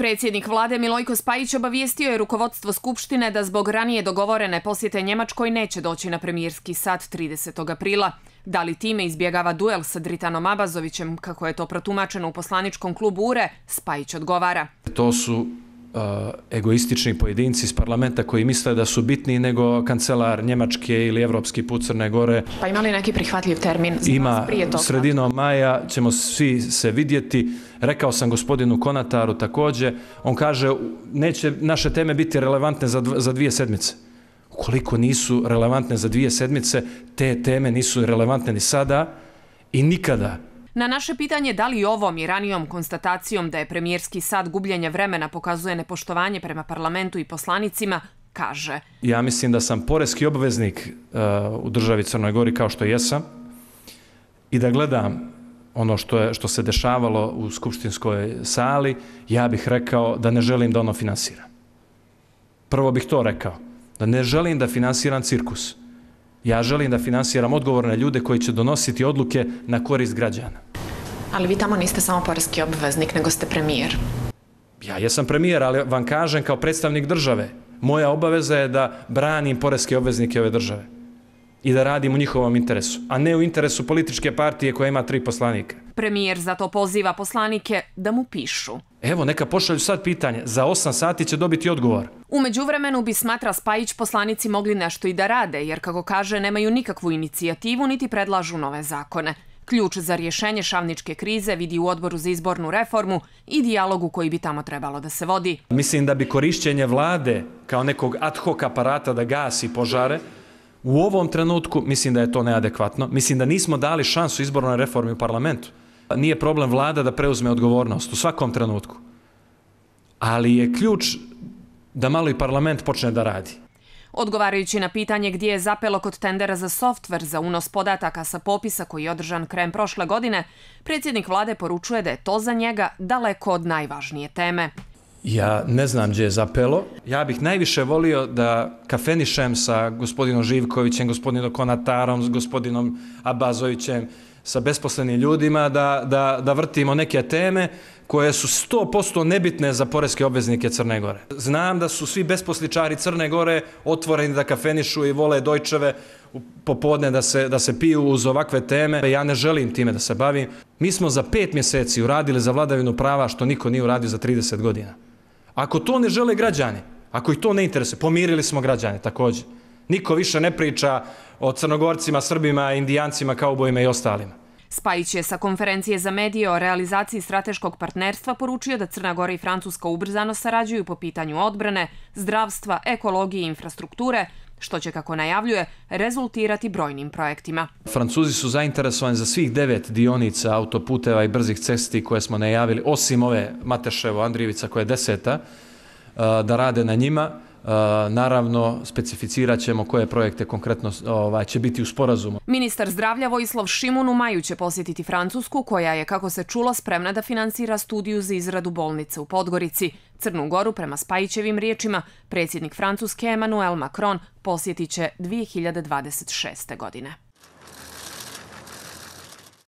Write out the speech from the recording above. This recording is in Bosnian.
Predsjednik vlade Milojko Spajić obavijestio je rukovodstvo Skupštine da zbog ranije dogovorene posjete Njemačkoj neće doći na premijerski sat 30. aprila. Da li time izbjegava duel sa Dritanom Abazovićem, kako je to protumačeno u poslaničkom klubu URE, Spajić odgovara. To su Eh, egoistični pojedinci iz parlamenta koji misle da su bitniji nego kancelar Njemačke ili Evropski put Crne Gore. Pa ima li neki prihvatljiv termin? Ima, sredino maja ćemo svi se vidjeti. Rekao sam gospodinu Konataru takođe, on kaže neće naše teme biti relevantne za, za dvije sedmice. Ukoliko nisu relevantne za dvije sedmice, te teme nisu relevantne ni sada i nikada. Na naše pitanje da li ovom i ranijom konstatacijom da je premijerski sad gubljenje vremena pokazuje nepoštovanje prema parlamentu i poslanicima, kaže. Ja mislim da sam poreski obveznik e, u državi Crnoj Gori kao što jesam i da gledam ono što, je, što se dešavalo u skupštinskoj sali, ja bih rekao da ne želim da ono finansiram. Prvo bih to rekao, da ne želim da finansiram cirkus. Ja želim da finansiram odgovorne ljude koji će donositi odluke na korist građana. Ali vi tamo niste samo porski obveznik, nego ste premijer. Ja jesam premijer, ali vam kažem kao predstavnik države. Moja obaveza je da branim porezke obveznike ove države i da radimo njihovom interesu, a ne u interesu političke partije koja ima tri poslanike. Premijer zato poziva poslanike da mu pišu. Evo, neka pošalju sad pitanje. Za 8 sati će dobiti odgovor. Umeđu vremenu bi smatra Spajić poslanici mogli nešto i da rade, jer kako kaže, nemaju nikakvu inicijativu niti predlažu nove zakone. Ključ za rješenje šavničke krize vidi u odboru za izbornu reformu i dijalogu koji bi tamo trebalo da se vodi. Mislim da bi korišćenje vlade kao nekog ad hoc aparata da gasi požare, U ovom trenutku mislim da je to neadekvatno. Mislim da nismo dali šansu izbornoj reformi u parlamentu. Nije problem vlada da preuzme odgovornost u svakom trenutku. Ali je ključ da malo i parlament počne da radi. Odgovarajući na pitanje gdje je zapelo kod tendera za softver za unos podataka sa popisa koji je održan krem prošle godine, predsjednik vlade poručuje da je to za njega daleko od najvažnije teme. Ja ne znam gdje je zapelo. Ja bih najviše volio da kafenišem sa gospodinom Živkovićem, gospodinom Konatarom, s gospodinom Abazovićem, sa besposlenim ljudima, da, da, da vrtimo neke teme koje su 100% nebitne za poreske obveznike Crne Gore. Znam da su svi besposličari Crne Gore otvoreni da kafenišu i vole dojčeve popodne da se, da se piju uz ovakve teme. Ja ne želim time da se bavim. Mi smo za pet mjeseci uradili za vladavinu prava što niko nije uradio za 30 godina. Ako to ne žele građani, ako ih to ne interese, pomirili smo građane također. Niko više ne priča o crnogorcima, srbima, indijancima, kaubojima i ostalima. Spajić je sa konferencije za medije o realizaciji strateškog partnerstva poručio da Crna Gora i Francuska ubrzano sarađuju po pitanju odbrane, zdravstva, ekologije i infrastrukture, što će, kako najavljuje, rezultirati brojnim projektima. Francuzi su zainteresovani za svih devet dionica autoputeva i brzih cesti koje smo najavili, osim ove Mateševo-Andrijevica koja je deseta, da rade na njima naravno specificirat ćemo koje projekte konkretno ovaj, će biti u sporazumu. Ministar zdravlja Vojislav Šimun u maju će posjetiti Francusku, koja je, kako se čulo, spremna da finansira studiju za izradu bolnice u Podgorici. Crnu Goru, prema Spajićevim riječima, predsjednik Francuske Emmanuel Macron posjetit će 2026. godine.